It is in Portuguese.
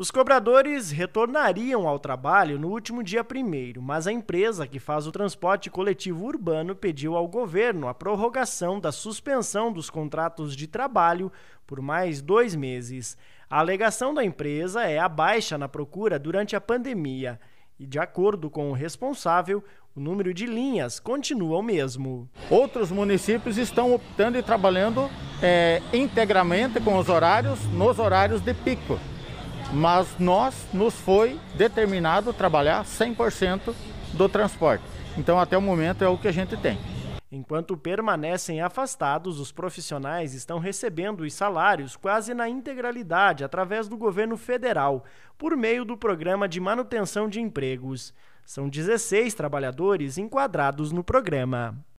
Os cobradores retornariam ao trabalho no último dia primeiro, mas a empresa que faz o transporte coletivo urbano pediu ao governo a prorrogação da suspensão dos contratos de trabalho por mais dois meses. A alegação da empresa é a baixa na procura durante a pandemia. E, de acordo com o responsável, o número de linhas continua o mesmo. Outros municípios estão optando e trabalhando é, integramente com os horários, nos horários de pico mas nós nos foi determinado trabalhar 100% do transporte. Então, até o momento é o que a gente tem. Enquanto permanecem afastados, os profissionais estão recebendo os salários quase na integralidade através do governo federal, por meio do Programa de Manutenção de Empregos. São 16 trabalhadores enquadrados no programa.